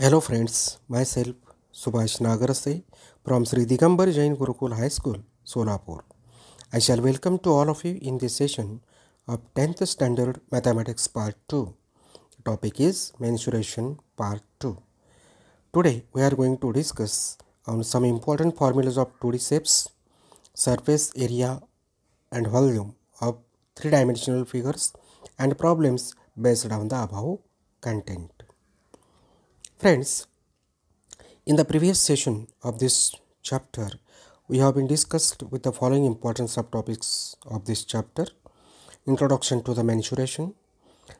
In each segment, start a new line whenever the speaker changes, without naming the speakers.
Hello friends, myself Subhash Nagarase from Sri Digambar Jain Gurukul High School, Solapur. I shall welcome to all of you in this session of 10th Standard Mathematics Part 2. The topic is Mensuration Part 2. Today we are going to discuss on some important formulas of 2D shapes, surface area and volume of three-dimensional figures and problems based on the above content. Friends, in the previous session of this chapter, we have been discussed with the following important subtopics of this chapter. Introduction to the mensuration,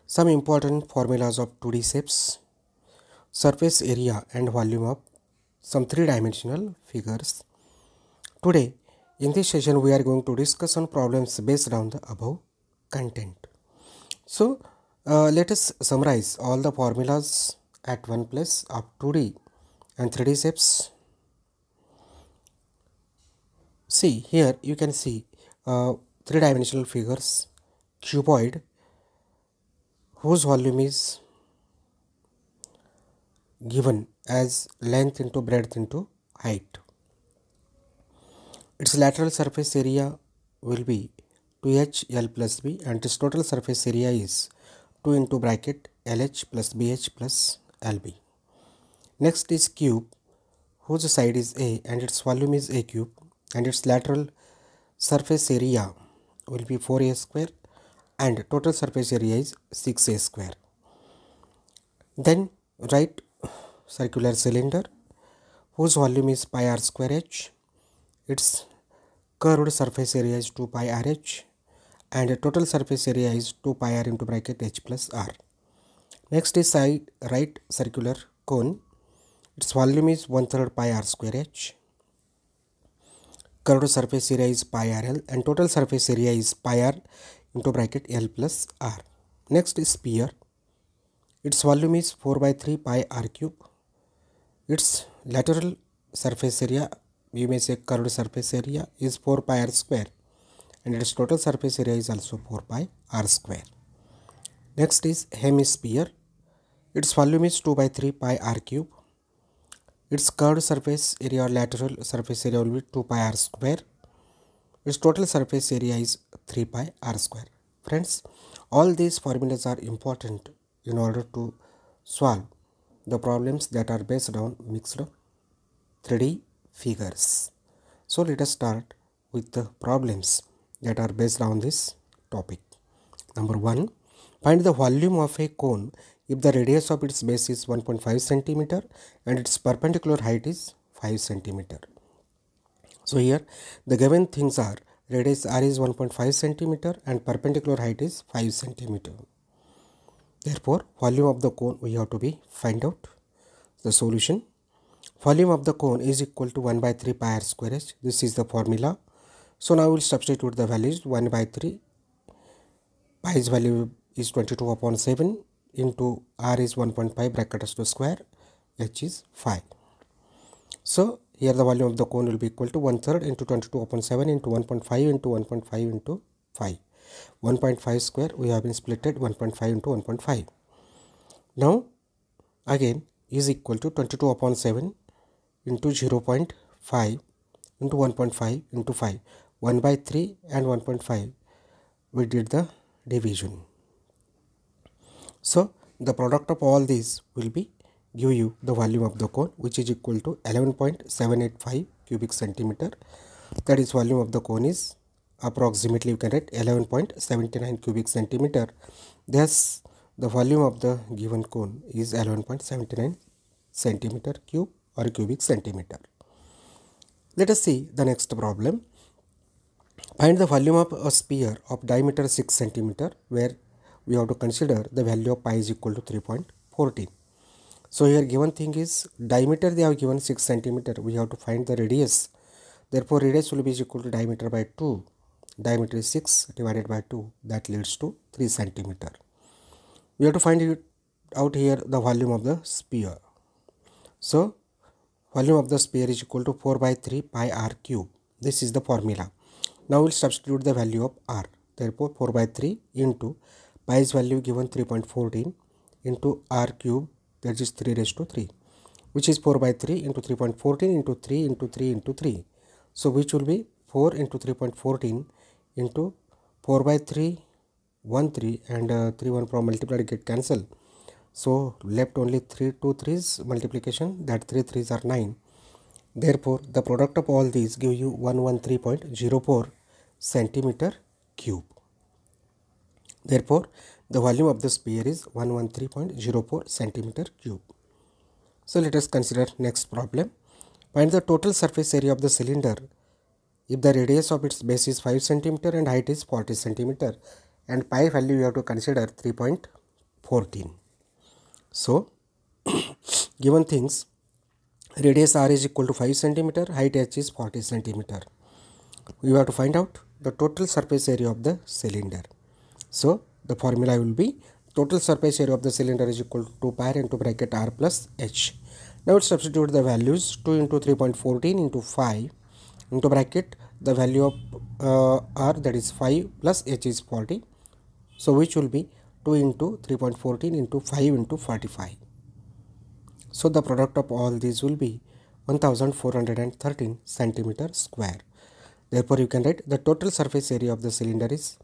some important formulas of 2D shapes, surface area and volume of some three-dimensional figures. Today, in this session, we are going to discuss on problems based on the above content. So, uh, let us summarize all the formulas at 1 plus of 2D and 3D shapes. See here you can see uh, three dimensional figures cuboid whose volume is given as length into breadth into height. Its lateral surface area will be 2HL plus B and its total surface area is 2 into bracket LH plus BH plus LB. Next is cube whose side is A and its volume is A cube and its lateral surface area will be 4A square and total surface area is 6A square. Then write circular cylinder whose volume is pi r square h. Its curved surface area is 2 pi r h and total surface area is 2 pi r into bracket h plus r. Next is side right circular cone. Its volume is 1 third pi r square h. Curved surface area is pi r l and total surface area is pi r into bracket l plus r. Next is sphere. Its volume is 4 by 3 pi r cube. Its lateral surface area you may say curved surface area is 4 pi r square and its total surface area is also 4 pi r square. Next is hemisphere. Its volume is 2 by 3 pi r cube. Its curved surface area or lateral surface area will be 2 pi r square. Its total surface area is 3 pi r square. Friends, all these formulas are important in order to solve the problems that are based on mixed 3D figures. So let us start with the problems that are based on this topic. Number 1. Find the volume of a cone if the radius of its base is 1.5 centimeter and its perpendicular height is 5 centimeter. So here the given things are radius r is 1.5 centimeter and perpendicular height is 5 centimeter. Therefore volume of the cone we have to be find out the solution. Volume of the cone is equal to 1 by 3 pi r square h. This is the formula. So now we will substitute the values 1 by 3 pi's value is 22 upon 7 into r is 1.5 bracket to square h is 5 so here the volume of the cone will be equal to 1 third into 22 upon 7 into 1.5 into 1.5 into 5 1.5 square we have been splitted 1.5 into 1.5 now again is equal to 22 upon 7 into 0 0.5 into 1.5 into 5 1 by 3 and 1.5 we did the division so the product of all these will be give you the volume of the cone which is equal to 11.785 cubic centimeter that is volume of the cone is approximately you can write 11.79 cubic centimeter thus the volume of the given cone is 11.79 centimeter cube or cubic centimeter let us see the next problem find the volume of a sphere of diameter 6 centimeter where we have to consider the value of pi is equal to 3.14. So here given thing is diameter they have given 6 centimeter. We have to find the radius. Therefore radius will be equal to diameter by 2. Diameter is 6 divided by 2 that leads to 3 centimeter. We have to find it out here the volume of the sphere. So volume of the sphere is equal to 4 by 3 pi r cube. This is the formula. Now we'll substitute the value of r. Therefore 4 by 3 into Pi's value given 3.14 into r cube that is 3 raised to 3 which is 4 by 3 into 3.14 into 3 into 3 into 3 so which will be 4 into 3.14 into 4 by 3 1 3 and uh, 3 1 from multiplied get cancelled so left only 3 2 3's multiplication that 3 3's are 9 therefore the product of all these give you 113.04 centimeter cube Therefore, the volume of the sphere is 113.04 centimeter cube. So let us consider next problem. Find the total surface area of the cylinder if the radius of its base is 5 centimeter and height is 40 centimeter and pi value you have to consider 3.14. So given things radius r is equal to 5 centimeter, height h is 40 centimeter. We have to find out the total surface area of the cylinder. So the formula will be total surface area of the cylinder is equal to 2 pi into bracket r plus h. Now it substitute the values 2 into 3.14 into 5 into bracket the value of uh, r that is 5 plus h is 40. So which will be 2 into 3.14 into 5 into 45. So the product of all these will be 1413 centimeter square. Therefore you can write the total surface area of the cylinder is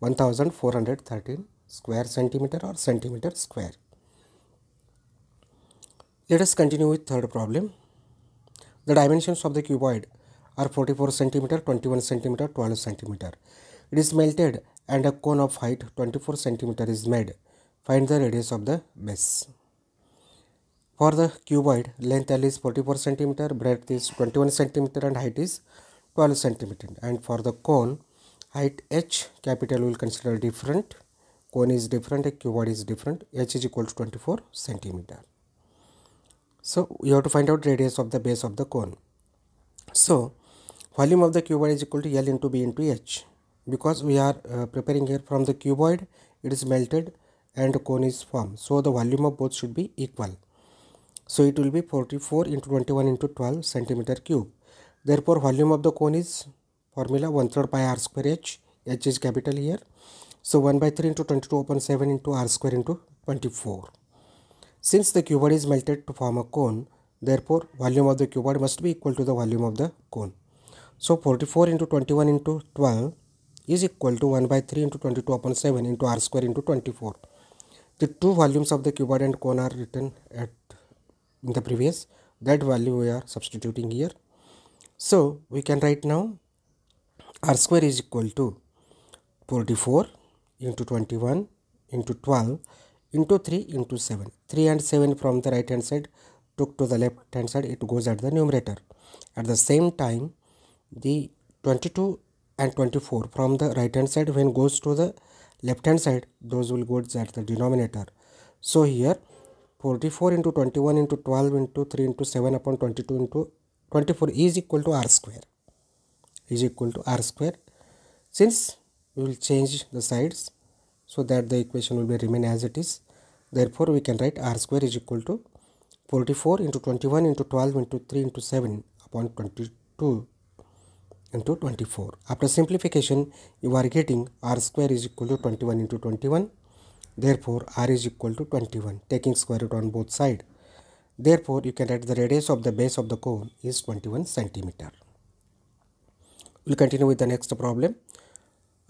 1413 square centimeter or centimeter square. Let us continue with third problem. The dimensions of the cuboid are 44 centimeter, 21 centimeter, 12 centimeter. It is melted and a cone of height 24 centimeter is made. Find the radius of the base. For the cuboid, length L is 44 centimeter, breadth is 21 centimeter and height is 12 centimeter. And for the cone, height h capital will consider different cone is different cuboid is different h is equal to 24 centimeter so you have to find out radius of the base of the cone so volume of the cuboid is equal to l into b into h because we are uh, preparing here from the cuboid it is melted and cone is formed so the volume of both should be equal so it will be 44 into 21 into 12 centimeter cube therefore volume of the cone is formula 1 third by r square h h is capital here so 1 by 3 into 22 upon 7 into r square into 24 since the cuboid is melted to form a cone therefore volume of the cuboid must be equal to the volume of the cone so 44 into 21 into 12 is equal to 1 by 3 into 22 upon 7 into r square into 24 the two volumes of the cuboid and cone are written at in the previous that value we are substituting here so we can write now r square is equal to 44 into 21 into 12 into 3 into 7 3 and 7 from the right hand side took to the left hand side it goes at the numerator at the same time the 22 and 24 from the right hand side when goes to the left hand side those will go at the denominator so here 44 into 21 into 12 into 3 into 7 upon 22 into 24 is equal to r square is equal to r square since we will change the sides so that the equation will be remain as it is therefore we can write r square is equal to 44 into 21 into 12 into 3 into 7 upon 22 into 24 after simplification you are getting r square is equal to 21 into 21 therefore r is equal to 21 taking square root on both sides therefore you can write the radius of the base of the cone is 21 centimeter We'll continue with the next problem.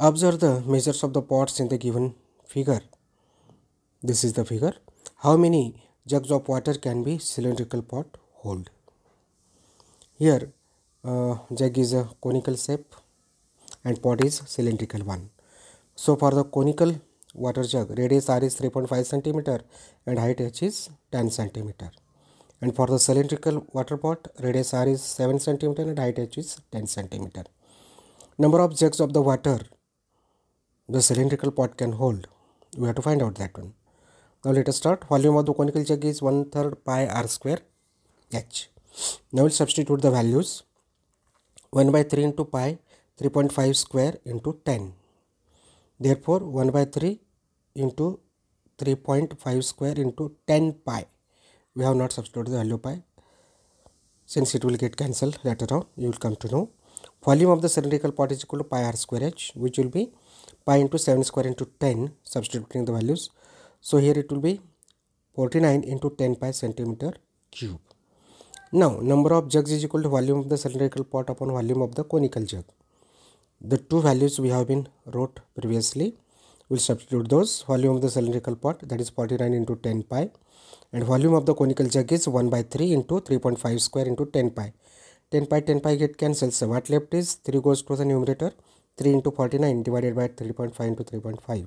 Observe the measures of the pots in the given figure. This is the figure. How many jugs of water can be cylindrical pot hold? Here uh, jug is a conical shape and pot is cylindrical one. So for the conical water jug radius r is 3.5 centimeter and height h is 10 centimeter and for the cylindrical water pot radius r is 7 centimeter and height h is 10 centimeter number of jugs of the water the cylindrical pot can hold we have to find out that one now let us start volume of the conical jug is one third pi r square h now we'll substitute the values 1 by 3 into pi 3.5 square into 10 therefore 1 by 3 into 3.5 square into 10 pi we have not substituted the value pi since it will get cancelled later on you will come to know volume of the cylindrical pot is equal to pi r square h which will be pi into 7 square into 10 substituting the values. So here it will be 49 into 10 pi centimeter cube. Now number of jugs is equal to volume of the cylindrical pot upon volume of the conical jug. The two values we have been wrote previously. We'll substitute those volume of the cylindrical pot that is 49 into 10 pi and volume of the conical jug is 1 by 3 into 3.5 square into 10 pi 10 pi 10 pi get cancels. so what left is 3 goes to the numerator 3 into 49 divided by 3.5 into 3.5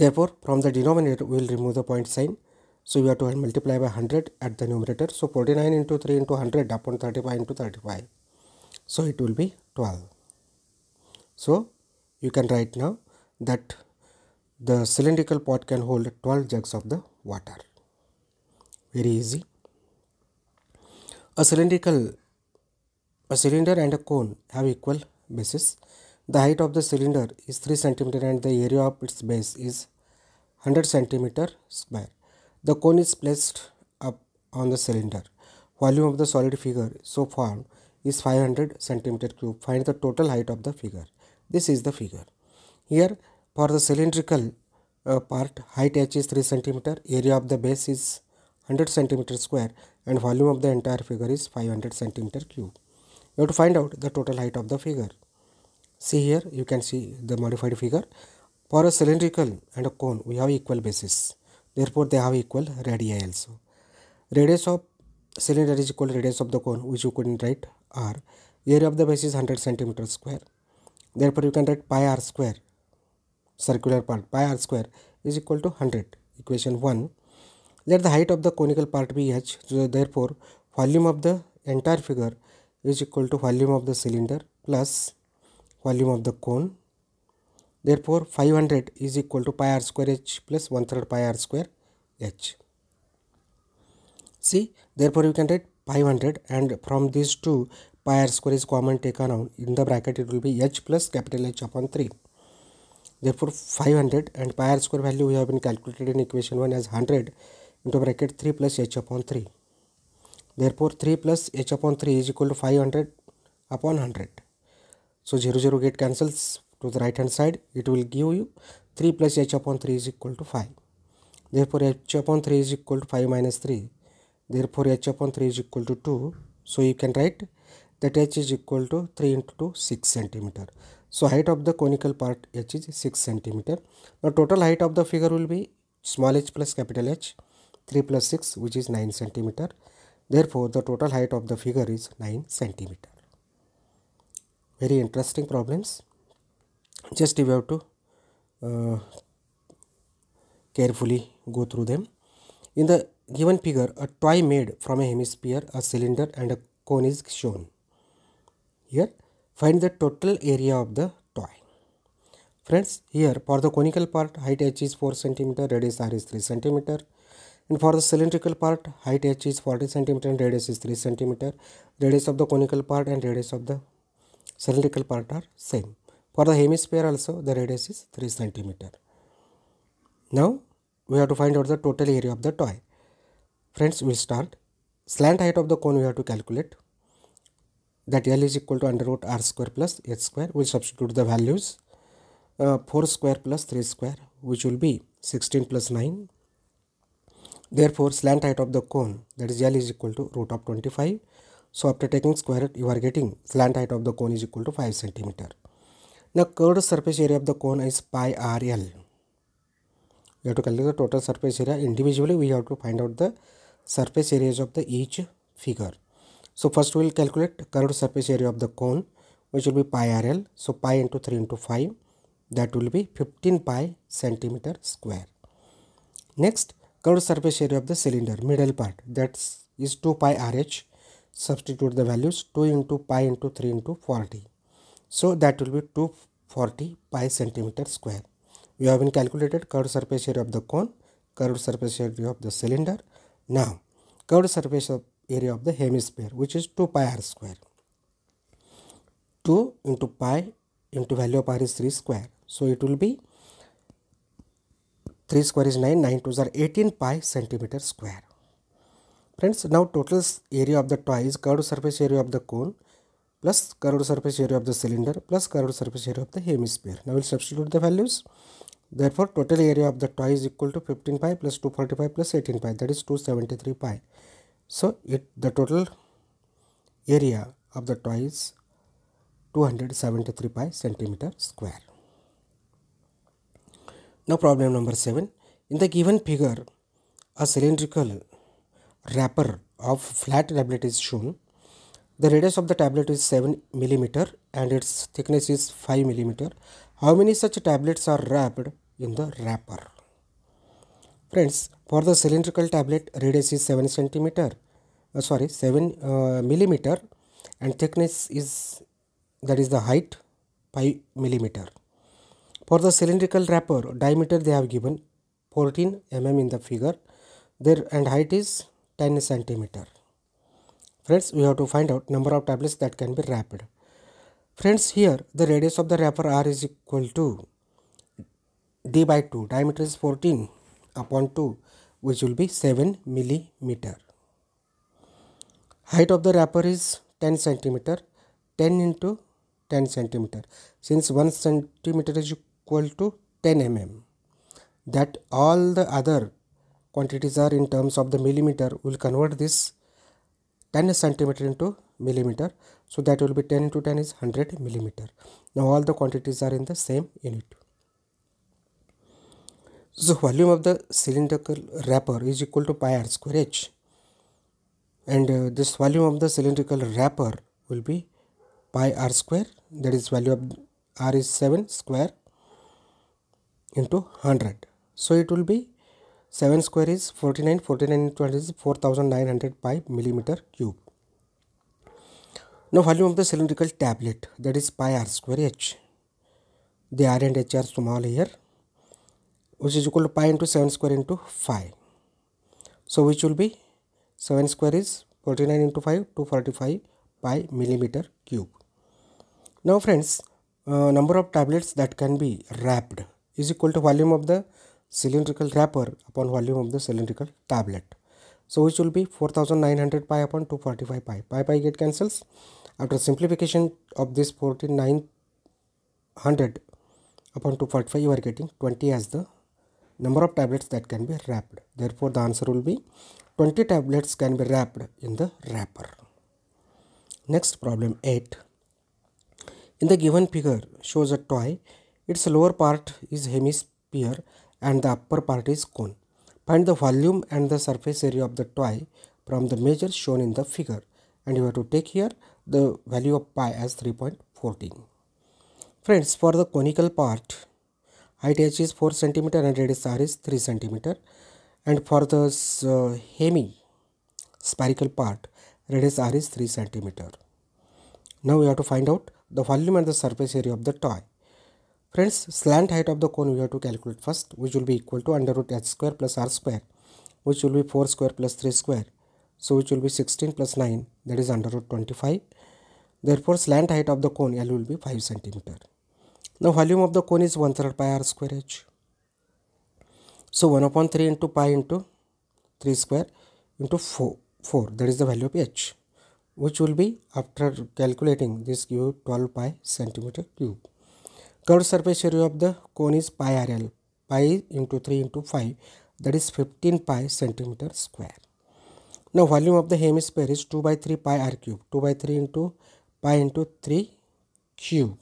therefore from the denominator we will remove the point sign so we have to multiply by 100 at the numerator so 49 into 3 into 100 upon 35 into 35 so it will be 12 so you can write now that the cylindrical pot can hold 12 jugs of the water very easy a cylindrical a cylinder and a cone have equal bases. The height of the cylinder is 3 cm and the area of its base is 100 cm square. The cone is placed up on the cylinder. Volume of the solid figure so formed is 500 cm cube. Find the total height of the figure. This is the figure. Here for the cylindrical uh, part height h is 3 cm, area of the base is 100 centimeter square and volume of the entire figure is 500 centimeter cube. You have to find out the total height of the figure. See here you can see the modified figure. For a cylindrical and a cone we have equal bases. Therefore they have equal radii also. Radius of cylinder is equal to radius of the cone which you couldn't write r. Area of the base is 100 centimeter square. Therefore you can write pi r square circular part pi r square is equal to 100 equation 1 let the height of the conical part be h, so therefore volume of the entire figure is equal to volume of the cylinder plus volume of the cone. Therefore 500 is equal to pi r square h plus 1 third pi r square h. See therefore you can write 500 and from these two pi r square is common taken out in the bracket it will be h plus capital H upon 3. Therefore 500 and pi r square value we have been calculated in equation 1 as 100 into bracket 3 plus h upon 3. Therefore 3 plus h upon 3 is equal to 500 upon 100. So 0 0 get cancels to the right hand side. It will give you 3 plus h upon 3 is equal to 5. Therefore h upon 3 is equal to 5 minus 3. Therefore h upon 3 is equal to 2. So you can write that h is equal to 3 into 2 6 centimeter. So height of the conical part h is 6 centimeter. Now total height of the figure will be small h plus capital H. 3 plus 6 which is 9 centimeter. Therefore, the total height of the figure is 9 centimeter. Very interesting problems. Just you have to uh, carefully go through them. In the given figure, a toy made from a hemisphere, a cylinder and a cone is shown. Here, find the total area of the toy. Friends, here for the conical part, height h is 4 cm, radius r is 3 centimeter and for the cylindrical part, height h is 40 cm and radius is 3 cm. Radius of the conical part and radius of the cylindrical part are same. For the hemisphere also, the radius is 3 cm. Now, we have to find out the total area of the toy. Friends, we'll start. Slant height of the cone we have to calculate. That L is equal to under root r square plus h square. We'll substitute the values. Uh, 4 square plus 3 square, which will be 16 plus 9 Therefore, slant height of the cone that is L is equal to root of 25. So, after taking square root you are getting slant height of the cone is equal to 5 centimeter. Now, curved surface area of the cone is pi r L. We have to calculate the total surface area individually we have to find out the surface areas of the each figure. So, first we will calculate curved surface area of the cone which will be pi r L. So, pi into 3 into 5 that will be 15 pi centimeter square. Next curved surface area of the cylinder middle part that is 2 pi RH substitute the values 2 into pi into 3 into 40 so that will be 240 pi centimeter square we have been calculated curved surface area of the cone curved surface area of the cylinder now curved surface of area of the hemisphere which is 2 pi r square 2 into pi into value of r is 3 square so it will be 3 square is 9, 9 2s are 18 pi centimeter square. Friends, now total area of the toy is curved surface area of the cone plus curved surface area of the cylinder plus curved surface area of the hemisphere. Now, we will substitute the values. Therefore, total area of the toy is equal to 15 pi plus 245 plus 18 pi that is 273 pi. So, it the total area of the toy is 273 pi centimeter square. Now problem number 7. In the given figure, a cylindrical wrapper of flat tablet is shown. The radius of the tablet is 7 mm and its thickness is 5 mm. How many such tablets are wrapped in the wrapper? Friends, for the cylindrical tablet, radius is 7 cm, uh, sorry, 7 uh, mm and thickness is, that is the height, 5 millimeter. For the cylindrical wrapper, diameter they have given 14 mm in the figure there and height is 10 centimeter. Friends, we have to find out number of tablets that can be wrapped. Friends, here the radius of the wrapper R is equal to d by 2, diameter is 14 upon 2 which will be 7 millimeter. Height of the wrapper is 10 centimeter, 10 into 10 centimeter. Since 1 centimeter is equal to 10 mm that all the other quantities are in terms of the millimeter will convert this 10 centimeter into millimeter so that will be 10 into 10 is 100 millimeter now all the quantities are in the same unit so volume of the cylindrical wrapper is equal to pi r square h and uh, this volume of the cylindrical wrapper will be pi r square that is value of r is 7 square into 100 so it will be 7 square is 49 49 into 100 is 4900 pi millimeter cube now volume of the cylindrical tablet that is pi r square h the r and h are small here which is equal to pi into 7 square into 5 so which will be 7 square is 49 into 5 245 pi millimeter cube now friends uh, number of tablets that can be wrapped is equal to volume of the cylindrical wrapper upon volume of the cylindrical tablet. So which will be 4900 pi upon 245 pi. Pi pi get cancels. After simplification of this 4900 upon 245 you are getting 20 as the number of tablets that can be wrapped. Therefore the answer will be 20 tablets can be wrapped in the wrapper. Next problem 8. In the given figure shows a toy its lower part is hemisphere and the upper part is cone. Find the volume and the surface area of the toy from the measure shown in the figure and you have to take here the value of pi as 3.14. Friends, for the conical part, height h is 4 cm and radius r is 3 cm and for the uh, hemi spherical part, radius r is 3 cm. Now we have to find out the volume and the surface area of the toy. Friends, slant height of the cone we have to calculate first, which will be equal to under root h square plus r square, which will be 4 square plus 3 square. So, which will be 16 plus 9, that is under root 25. Therefore, slant height of the cone L will be 5 centimeter. Now, volume of the cone is 1 third pi r square h. So, 1 upon 3 into pi into 3 square into 4, 4 that is the value of h, which will be after calculating this cube 12 pi centimeter cube curved surface area of the cone is pi RL pi into 3 into 5 that is 15 pi centimeter square. Now volume of the hemisphere is 2 by 3 pi r cube 2 by 3 into pi into 3 cube.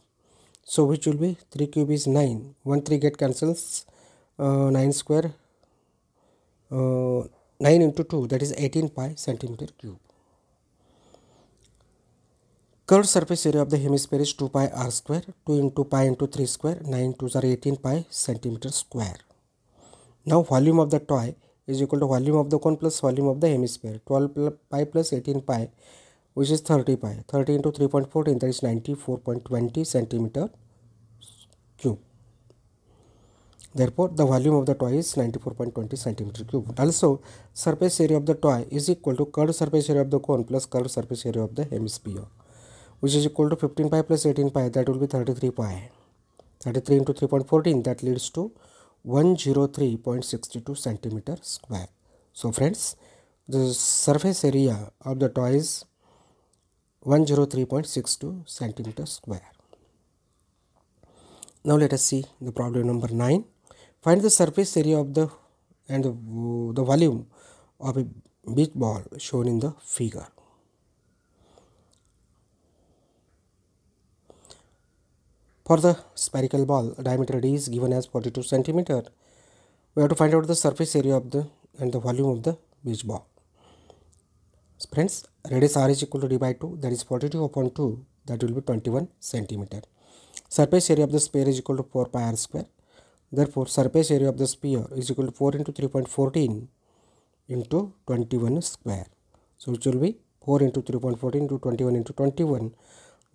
So which will be 3 cube is 9 1 3 get cancels uh, 9 square uh, 9 into 2 that is 18 pi centimeter cube. Curved surface area of the hemisphere is 2 pi r square, 2 into pi into 3 square, 9 to are 18 pi centimeter square. Now volume of the toy is equal to volume of the cone plus volume of the hemisphere, 12 pi plus 18 pi which is 30 pi, 30 into 3.14 that is 94.20 centimeter cube. Therefore, the volume of the toy is 94.20 centimeter cube. Also, surface area of the toy is equal to curved surface area of the cone plus curved surface area of the hemisphere which is equal to 15 pi plus 18 pi that will be 33 pi 33 into 3.14 that leads to 103.62 centimeter square so friends the surface area of the toy is 103.62 centimeter square now let us see the problem number 9 find the surface area of the and the, the volume of a beach ball shown in the figure For the spherical ball, diameter d is given as 42 centimeter. We have to find out the surface area of the and the volume of the beach ball. Friends, radius r is equal to d by 2 that is 42 upon 2 that will be 21 centimeter. Surface area of the sphere is equal to 4 pi r square. Therefore, surface area of the sphere is equal to 4 into 3.14 into 21 square. So, it will be 4 into 3.14 into 21 into 21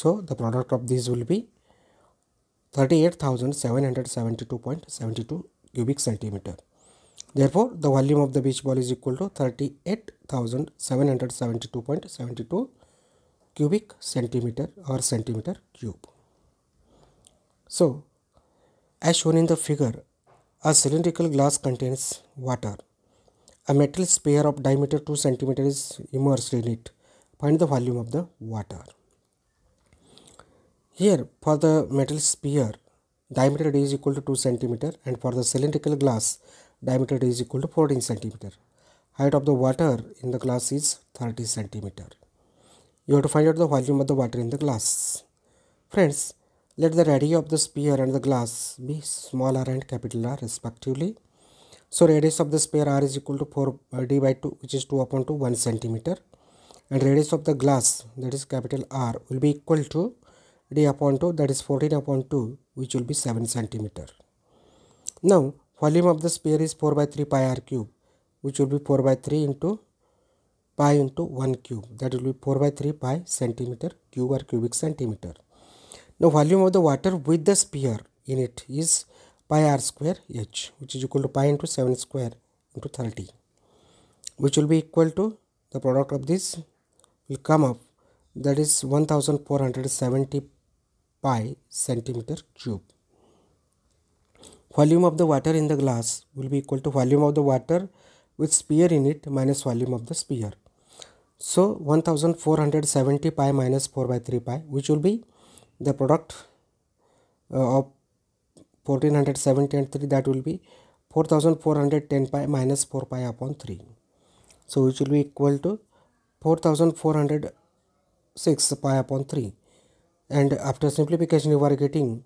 So the product of these will be 38,772.72 cubic centimeter. Therefore, the volume of the beach ball is equal to 38,772.72 cubic centimeter or centimeter cube. So, as shown in the figure, a cylindrical glass contains water. A metal sphere of diameter 2 cm is immersed in it. Find the volume of the water. Here for the metal sphere diameter is equal to 2 cm and for the cylindrical glass diameter is equal to 14 cm. Height of the water in the glass is 30 cm. You have to find out the volume of the water in the glass. Friends, let the radius of the sphere and the glass be small r and capital R respectively. So radius of the sphere r is equal to 4 uh, d by 2 which is 2 upon 2 1 centimeter and radius of the glass that is capital R will be equal to d upon 2 that is 14 upon 2 which will be 7 centimeter. Now volume of the sphere is 4 by 3 pi r cube which will be 4 by 3 into pi into 1 cube that will be 4 by 3 pi centimeter cube or cubic centimeter. Now volume of the water with the sphere in it is pi r square h which is equal to pi into 7 square into 30 which will be equal to the product of this will come up that is 1470 pi centimeter cube. Volume of the water in the glass will be equal to volume of the water with sphere in it minus volume of the sphere. So 1470 pi minus 4 by 3 pi which will be the product uh, of 1470 and 3 that will be 4410 pi minus 4 pi upon 3. So which will be equal to 4406 pi upon 3 and after simplification you are getting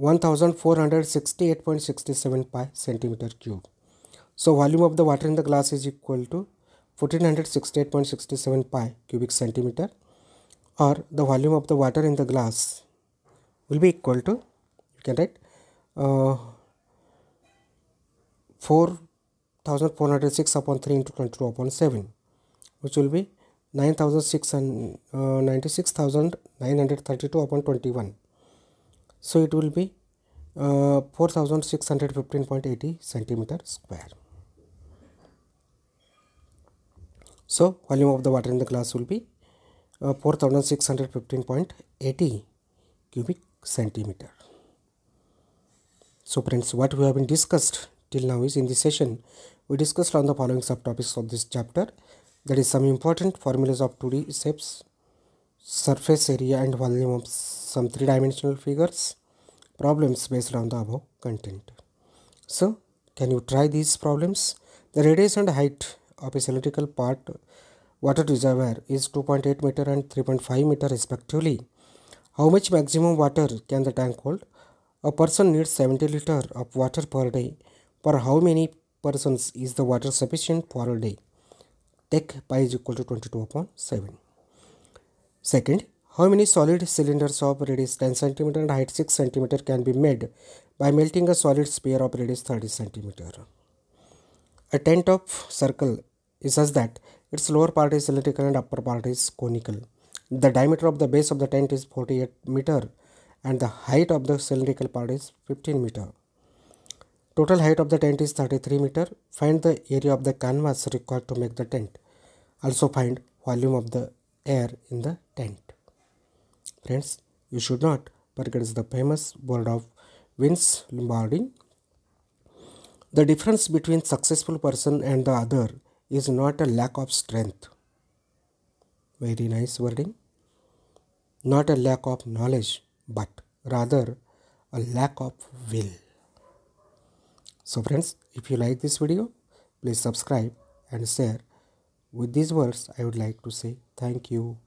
1468.67 pi centimeter cube. So volume of the water in the glass is equal to 1468.67 pi cubic centimeter or the volume of the water in the glass will be equal to you can write uh, 4406 upon 3 into 22 upon 7 which will be uh, 96,932 upon 21 so it will be uh, 4615.80 centimeter square so volume of the water in the glass will be uh, 4615.80 cubic centimeter so friends what we have been discussed till now is in this session we discussed on the following subtopics of this chapter that is some important formulas of 2D shapes, surface area and volume of some three-dimensional figures, problems based on the above content. So, can you try these problems? The radius and height of a cylindrical part water reservoir is 2.8 meter and 3.5 meter respectively. How much maximum water can the tank hold? A person needs 70 liter of water per day. For how many persons is the water sufficient for a day? take pi is equal to 22 upon 7. Second, how many solid cylinders of radius 10 cm and height 6 cm can be made by melting a solid sphere of radius 30 cm? A tent of circle is such that its lower part is cylindrical and upper part is conical. The diameter of the base of the tent is 48 meter and the height of the cylindrical part is 15 meter. Total height of the tent is 33 meter. Find the area of the canvas required to make the tent also find volume of the air in the tent. Friends, you should not forget the famous word of Vince Lombardi. The difference between successful person and the other is not a lack of strength. Very nice wording. Not a lack of knowledge, but rather a lack of will. So friends, if you like this video, please subscribe and share with these words, I would like to say thank you.